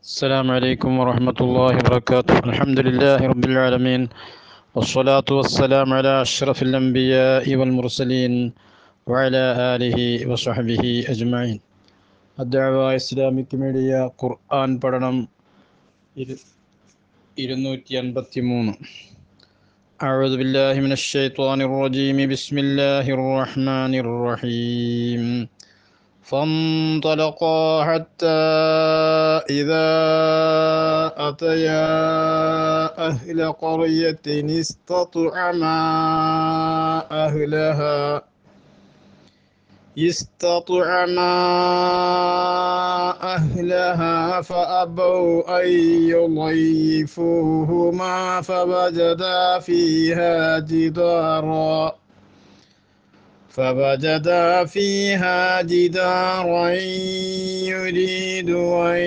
السلام عليكم ورحمة الله وبركاته الحمد لله رب العالمين والصلاة والسلام على أشرف الأنبياء والمرسلين وعلى آله وصحبه أجمعين الدعوة Islamic media قرآن പഠനം ഇരുന്നൂറ്റി അൻപത്തി أعوذ بالله من الشيطان الرجيم بسم الله الرحمن الرحيم فانطلقا حتى إذا أتيا أهل قرية استطعما أهلها استطعما أهلها فأبوا أن يضيفوهما فوجدا فيها جدارا فوجدا فيها جدارا يريد أن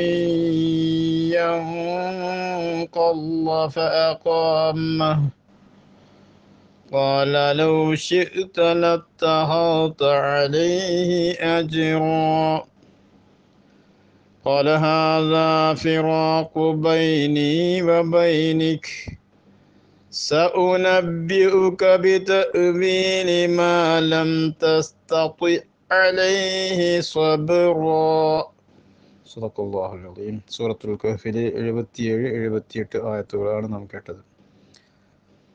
ينقض فأقامه قال لو شئت لاتهرت عليه أجرا قال هذا فراق بيني وبينك سأنبئك بتأويل ما لم تستطع عليه صبرا صدق الله العظيم سورة الكهف എഴുപത്തിയേഴ് എഴുപത്തിയെട്ട് ആയത്തുകളാണ് നാം കേട്ടത്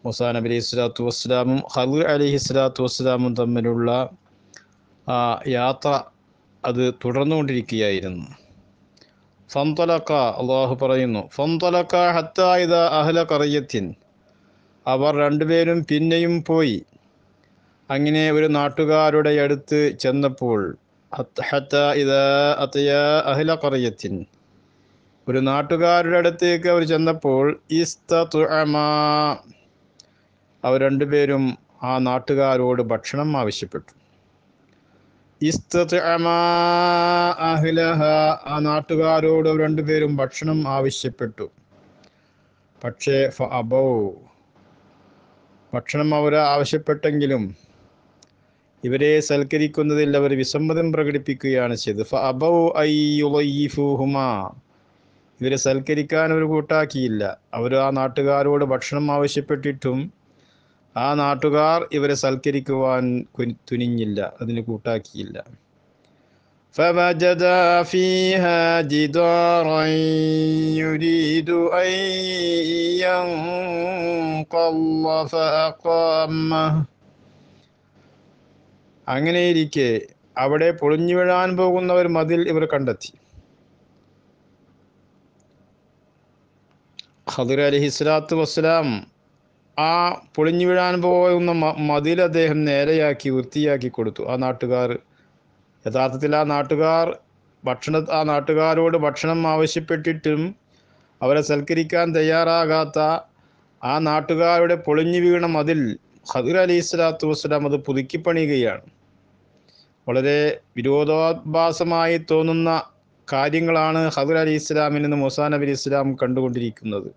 മുസാ നബി അലൈഹി സ്വലാത്തു വസ്സലാമും ഹലു അലൈഹി സ്വലാത്തു വസ്സലാമും തമ്മിലുള്ള ആ യാത്ര അത് തുടർന്നുകൊണ്ടിരിക്കുകയായിരുന്നു ഫന്തലക്ക അള്ളാഹു പറയുന്നു ഫന്തലക്ക ഹത്തായുധ അഹല കറിയത്തിൻ അവർ രണ്ടുപേരും പിന്നെയും പോയി അങ്ങനെ ഒരു നാട്ടുകാരുടെ അടുത്ത് ചെന്നപ്പോൾ അഹ്ല കുറയത്തിൻ ഒരു നാട്ടുകാരുടെ അടുത്തേക്ക് അവർ ചെന്നപ്പോൾ അവർ രണ്ടുപേരും ആ നാട്ടുകാരോട് ഭക്ഷണം ആവശ്യപ്പെട്ടു ആ നാട്ടുകാരോട് രണ്ടുപേരും ഭക്ഷണം ആവശ്യപ്പെട്ടു പക്ഷേ ഫ ഭക്ഷണം അവർ ആവശ്യപ്പെട്ടെങ്കിലും ഇവരെ സൽക്കരിക്കുന്നതിൽ അവർ വിസമ്മതം പ്രകടിപ്പിക്കുകയാണ് ചെയ്തത് അബൗ അയ്യുലൂഹുമ ഇവരെ സൽക്കരിക്കാൻ അവർ കൂട്ടാക്കിയില്ല അവർ ആ നാട്ടുകാരോട് ഭക്ഷണം ആവശ്യപ്പെട്ടിട്ടും ആ നാട്ടുകാർ ഇവരെ സൽക്കരിക്കുവാൻ തുനിഞ്ഞില്ല അതിന് കൂട്ടാക്കിയില്ല فوجدا فيها جدارا يريد أن ينقض فأقامه അങ്ങനെയിരിക്കെ അവിടെ പൊളിഞ്ഞു വീഴാൻ പോകുന്ന ഒരു മതിൽ ഇവർ കണ്ടെത്തി ഖദർ അലി ഹിസ്ലാത്തു വസ്സലാം ആ പൊളിഞ്ഞു വീഴാൻ പോകുന്ന മതിൽ അദ്ദേഹം നേരെയാക്കി വൃത്തിയാക്കി കൊടുത്തു ആ നാട്ടുകാർ യഥാർത്ഥത്തിൽ ആ നാട്ടുകാർ ഭക്ഷണ ആ നാട്ടുകാരോട് ഭക്ഷണം ആവശ്യപ്പെട്ടിട്ടും അവരെ സൽക്കരിക്കാൻ തയ്യാറാകാത്ത ആ നാട്ടുകാരുടെ പൊളിഞ്ഞു വീണ മതിൽ ഹദുർ അലി സ്വലാത്തു വസ്സലാം അത് പുതുക്കിപ്പണിയുകയാണ് വളരെ വിരോധാഭാസമായി തോന്നുന്ന കാര്യങ്ങളാണ് ഹദുർ അലി ഇസ്ലാമിൽ നിന്ന് മുസാൻ നബി ഇസ്ലാം കണ്ടുകൊണ്ടിരിക്കുന്നത്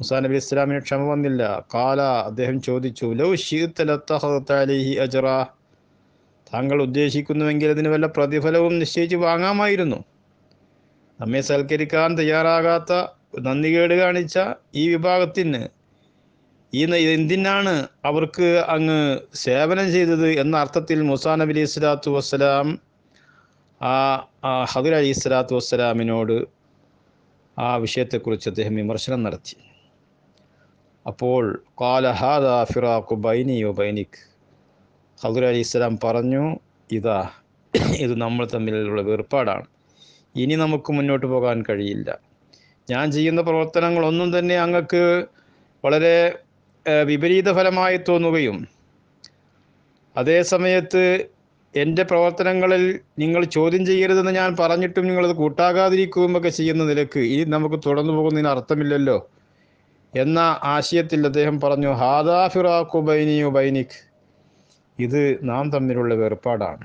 മുസാൻ നബി ഇസ്ലാമിന് ക്ഷമ വന്നില്ല കാല അദ്ദേഹം ചോദിച്ചു ലൗ ഷീത്തലി അജറ താങ്കൾ ഉദ്ദേശിക്കുന്നുവെങ്കിൽ അതിന് വല്ല പ്രതിഫലവും നിശ്ചയിച്ച് വാങ്ങാമായിരുന്നു നമ്മെ സൽക്കരിക്കാൻ തയ്യാറാകാത്ത നന്ദികേട് കാണിച്ച ഈ വിഭാഗത്തിന് ഈ എന്തിനാണ് അവർക്ക് അങ്ങ് സേവനം ചെയ്തത് എന്ന അർത്ഥത്തിൽ മുസാ നബി അലൈഹി സ്വലാത്തു വസ്സലാം ആ ഹദുർ അലി സ്വലാത്തു വസ്സലാമിനോട് ആ വിഷയത്തെക്കുറിച്ച് അദ്ദേഹം വിമർശനം നടത്തി അപ്പോൾ കാലഹാദ ഫിറാഖു ബൈനിയോ ബൈനിക്ക് ഹദുർ അലി ഇസ്ലാം പറഞ്ഞു ഇതാ ഇത് നമ്മൾ തമ്മിലുള്ള വേർപാടാണ് ഇനി നമുക്ക് മുന്നോട്ട് പോകാൻ കഴിയില്ല ഞാൻ ചെയ്യുന്ന പ്രവർത്തനങ്ങളൊന്നും തന്നെ അങ്ങക്ക് വളരെ വിപരീത ഫലമായി തോന്നുകയും അതേ സമയത്ത് എൻ്റെ പ്രവർത്തനങ്ങളിൽ നിങ്ങൾ ചോദ്യം ചെയ്യരുതെന്ന് ഞാൻ പറഞ്ഞിട്ടും നിങ്ങളത് കൂട്ടാകാതിരിക്കുകയും ഒക്കെ ചെയ്യുന്ന നിലക്ക് ഇനി നമുക്ക് തുടർന്നു പോകുന്നതിന് അർത്ഥമില്ലല്ലോ എന്ന ആശയത്തിൽ അദ്ദേഹം പറഞ്ഞു ഹാദാ ഫിറാഖു ബൈനിയു ബൈനിക് ഇത് നാം തമ്മിലുള്ള വേർപാടാണ്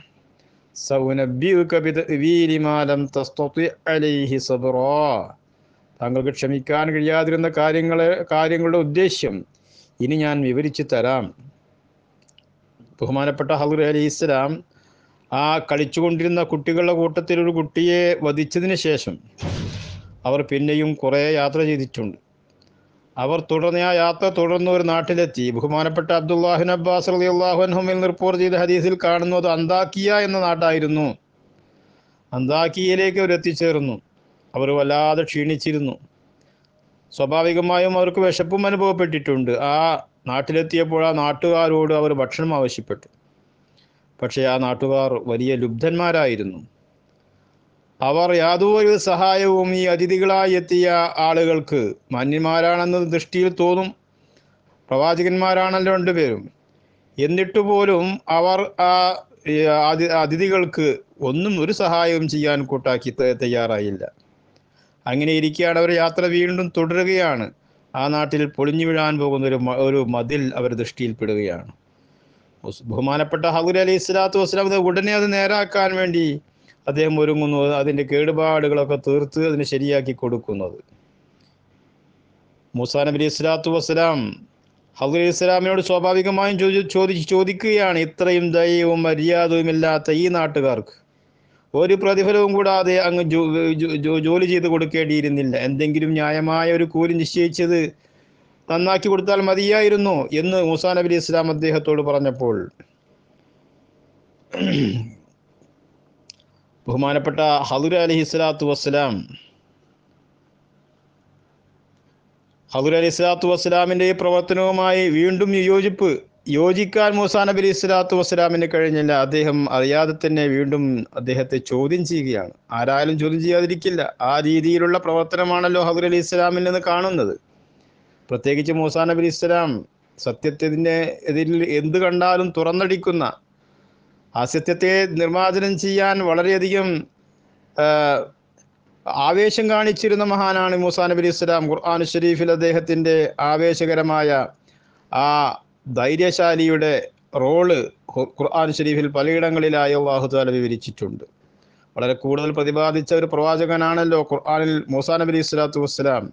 താങ്കൾക്ക് ക്ഷമിക്കാൻ കഴിയാതിരുന്ന കാര്യങ്ങളെ കാര്യങ്ങളുടെ ഉദ്ദേശ്യം ഇനി ഞാൻ വിവരിച്ചു തരാം ബഹുമാനപ്പെട്ട ഹദർ അലി ഇസ്ലാം ആ കളിച്ചുകൊണ്ടിരുന്ന കുട്ടികളുടെ കൂട്ടത്തിൽ ഒരു കുട്ടിയെ വധിച്ചതിന് ശേഷം അവർ പിന്നെയും കുറേ യാത്ര ചെയ്തിട്ടുണ്ട് അവർ തുടർന്ന് ആ യാത്ര തുടർന്ന് ഒരു നാട്ടിലെത്തി ബഹുമാനപ്പെട്ട അബ്ദുല്ലാഹിൻ അബ്ബാസ് അലി അള്ളാഹുഹുമിൽ റിപ്പോർട്ട് ചെയ്ത ഹദീസിൽ കാണുന്നത് അന്താക്കിയ എന്ന നാട്ടായിരുന്നു അന്താക്കിയയിലേക്ക് അവർ എത്തിച്ചേർന്നു അവർ വല്ലാതെ ക്ഷീണിച്ചിരുന്നു സ്വാഭാവികമായും അവർക്ക് വിശപ്പും അനുഭവപ്പെട്ടിട്ടുണ്ട് ആ നാട്ടിലെത്തിയപ്പോൾ ആ നാട്ടുകാരോട് അവർ ഭക്ഷണം ആവശ്യപ്പെട്ടു പക്ഷേ ആ നാട്ടുകാർ വലിയ ലുബ്ധന്മാരായിരുന്നു അവർ യാതൊരു സഹായവും ഈ അതിഥികളായി എത്തിയ ആളുകൾക്ക് മാന്യന്മാരാണെന്ന് ദൃഷ്ടിയിൽ തോന്നും പ്രവാചകന്മാരാണല്ലോ രണ്ടുപേരും എന്നിട്ട് പോലും അവർ ആ അതിഥികൾക്ക് ഒന്നും ഒരു സഹായവും ചെയ്യാൻ കൂട്ടാക്കി തയ്യാറായില്ല അങ്ങനെ ഇരിക്കുകയാണ് അവർ യാത്ര വീണ്ടും തുടരുകയാണ് ആ നാട്ടിൽ പൊളിഞ്ഞു വീഴാൻ പോകുന്ന ഒരു ഒരു മതിൽ അവർ ദൃഷ്ടിയിൽപ്പെടുകയാണ് ബഹുമാനപ്പെട്ട ഹബുർ അലി ഇസ്ലാത്തു വസ്ലാം ഉടനെ അത് നേരാക്കാൻ വേണ്ടി അദ്ദേഹം ഒരുങ്ങുന്നു അതിൻ്റെ കേടുപാടുകളൊക്കെ തീർത്ത് അതിനെ ശരിയാക്കി കൊടുക്കുന്നത് മൂസാ നബി ഇസ്ലാത്തു വസ്സലാം ഹബുലി ഇസ്ലാമിനോട് സ്വാഭാവികമായും ചോദി ചോദി ചോദിക്കുകയാണ് ഇത്രയും ദയവും മര്യാദയും ഇല്ലാത്ത ഈ നാട്ടുകാർക്ക് ഒരു പ്രതിഫലവും കൂടാതെ അങ്ങ് ജോലി ചെയ്ത് കൊടുക്കേണ്ടിയിരുന്നില്ല എന്തെങ്കിലും ന്യായമായ ഒരു കൂലി നിശ്ചയിച്ചത് നന്നാക്കി കൊടുത്താൽ മതിയായിരുന്നു എന്ന് മൂസാ നബി ഇസ്ലാം അദ്ദേഹത്തോട് പറഞ്ഞപ്പോൾ ബഹുമാനപ്പെട്ട ഹദുർ അലി ഇസ്ലാത്തു വസ്സലാം ഹദുർ അലി സ്വലാത്തു വസ്സലാമിൻ്റെ പ്രവർത്തനവുമായി വീണ്ടും യോജിപ്പ് യോജിക്കാൻ മൂസാ നബി അലി ഇസ്ലാത്തു വസ്സലാമിന് കഴിഞ്ഞില്ല അദ്ദേഹം അറിയാതെ തന്നെ വീണ്ടും അദ്ദേഹത്തെ ചോദ്യം ചെയ്യുകയാണ് ആരായാലും ചോദ്യം ചെയ്യാതിരിക്കില്ല ആ രീതിയിലുള്ള പ്രവർത്തനമാണല്ലോ ഹദുർ അലി ഇസ്ലാമിൽ നിന്ന് കാണുന്നത് പ്രത്യേകിച്ച് മൂസാ നബി അലി ഇസ്ലാം സത്യത്തിൻ്റെ എതിരിൽ എന്ത് കണ്ടാലും തുറന്നടിക്കുന്ന സത്യത്തെ നിർമ്മാർജ്ജനം ചെയ്യാൻ വളരെയധികം ആവേശം കാണിച്ചിരുന്ന മഹാനാണ് മൂസാ നബി ഇസ്ലാം ഖുർആൻ ഷെരീഫിൽ അദ്ദേഹത്തിൻ്റെ ആവേശകരമായ ആ ധൈര്യശാലിയുടെ റോള് ഖുർആൻ ഷെരീഫിൽ പലയിടങ്ങളിലായി വാഹുദാല വിവരിച്ചിട്ടുണ്ട് വളരെ കൂടുതൽ പ്രതിപാദിച്ച ഒരു പ്രവാചകനാണല്ലോ ഖുർആാനിൽ മൂസാ നബി ഇസ്ലാത്തു വസ്സലാം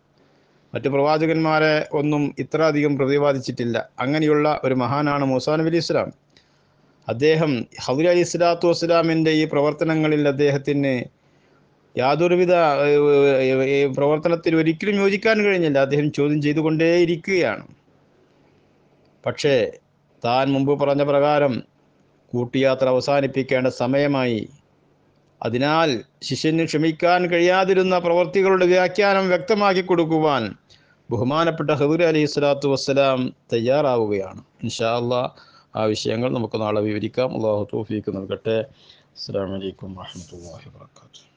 മറ്റു പ്രവാചകന്മാരെ ഒന്നും ഇത്ര അധികം പ്രതിപാദിച്ചിട്ടില്ല അങ്ങനെയുള്ള ഒരു മഹാനാണ് മൂസാ നബി ഇസ്ലാം അദ്ദേഹം ഹൗരി അലി സ്വലാത്തു വസ്സലാമിൻ്റെ ഈ പ്രവർത്തനങ്ങളിൽ അദ്ദേഹത്തിന് യാതൊരുവിധ പ്രവർത്തനത്തിൽ ഒരിക്കലും യോജിക്കാൻ കഴിഞ്ഞില്ല അദ്ദേഹം ചോദ്യം ചെയ്തുകൊണ്ടേയിരിക്കുകയാണ് പക്ഷേ താൻ മുമ്പ് പറഞ്ഞ പ്രകാരം കൂട്ടിയാത്ര അവസാനിപ്പിക്കേണ്ട സമയമായി അതിനാൽ ശിഷ്യന് ക്ഷമിക്കാൻ കഴിയാതിരുന്ന പ്രവർത്തികളുടെ വ്യാഖ്യാനം വ്യക്തമാക്കി കൊടുക്കുവാൻ ബഹുമാനപ്പെട്ട ഹബൂർ അലി സ്വലാത്തു വസ്സലാം തയ്യാറാവുകയാണ് ഇൻഷാ അള്ളാഹ് ആ വിഷയങ്ങൾ നമുക്ക് നാളെ വിവരിക്കാം അള്ളാഹു തോഫീക്ക് നൽകട്ടെ അസ്സാം വലൈക്കും വാഹമത്തല്ലാഹി വാത്തു